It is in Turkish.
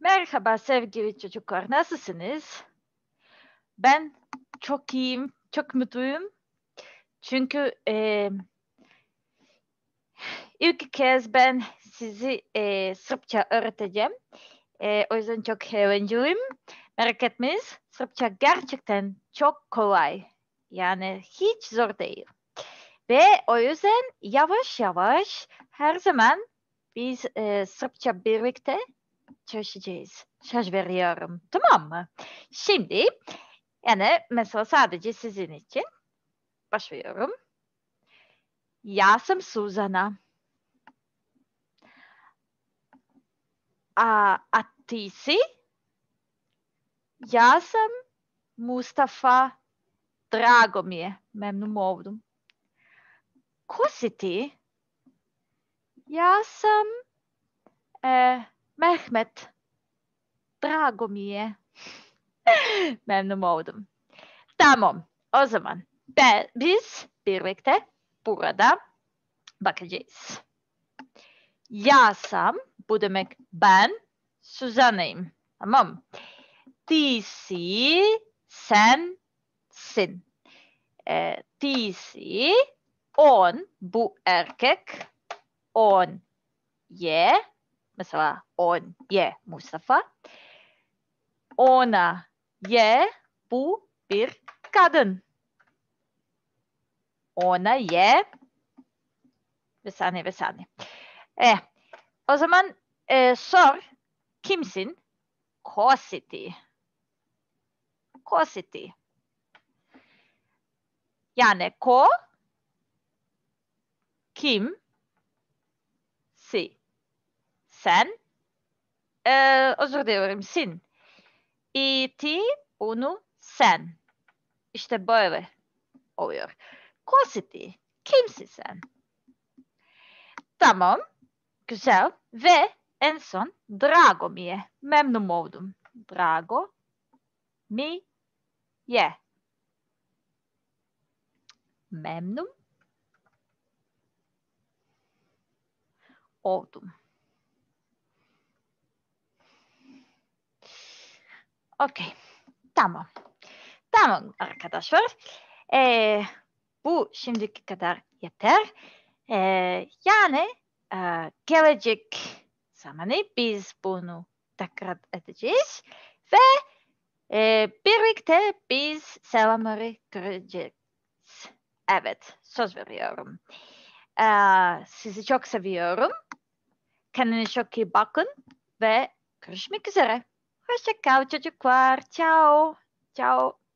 Merhaba sevgili çocuklar, nasılsınız? Ben çok iyiyim, çok mutluyum. Çünkü e, ilk kez ben sizi e, Sırpça öğreteceğim. E, o yüzden çok heyecanlıyım. Merak etmeyiz, Sırpça gerçekten çok kolay. Yani hiç zor değil. Ve o yüzden yavaş yavaş her zaman biz e, Sırpça birlikte çalışacağız. Söz veriyorum. Tamam mı? Şimdi yani mesela sadece sizin için başlıyorum. Yasım Suzana. A, Atisi. Yasım Mustafa Dragomir. Memnun oldum. Kusiti. Yasım e, Mehmet, drago mi je. Memnun oldum. Tamam, o zaman ben, biz birlikte burada bakacağız. Yasam, bu demek ben, Suzan'ayım. Tamam. Tisi, sen, sin. E, ee, tisi, on, bu erkek, on, ye, Mesela on ye Mustafa. Ona ye bu bir kadın. Ona ye. Vesane vesane. E, eh, o zaman e, sor kimsin? Kositi. Kositi. Yani ko kim si sen e, özür diliyorum sin. İti onu sen. işte böyle oluyor. Quasity. Kimsin sen? Tamam. Güzel. Ve en son drago miye, Memnun oldum. Drago mi je. Memnun oldum. Okey. Tamam. Tamam arkadaşlar. Ee, bu şimdiki kadar yeter. Ee, yani e, gelecek zamanı biz bunu tekrar edeceğiz ve e, birlikte biz selamları göreceğiz. Evet, söz veriyorum. Ee, sizi çok seviyorum. Kendinize çok iyi bakın ve görüşmek üzere. Vai checar o tio de quarto. Tchau. Tchau.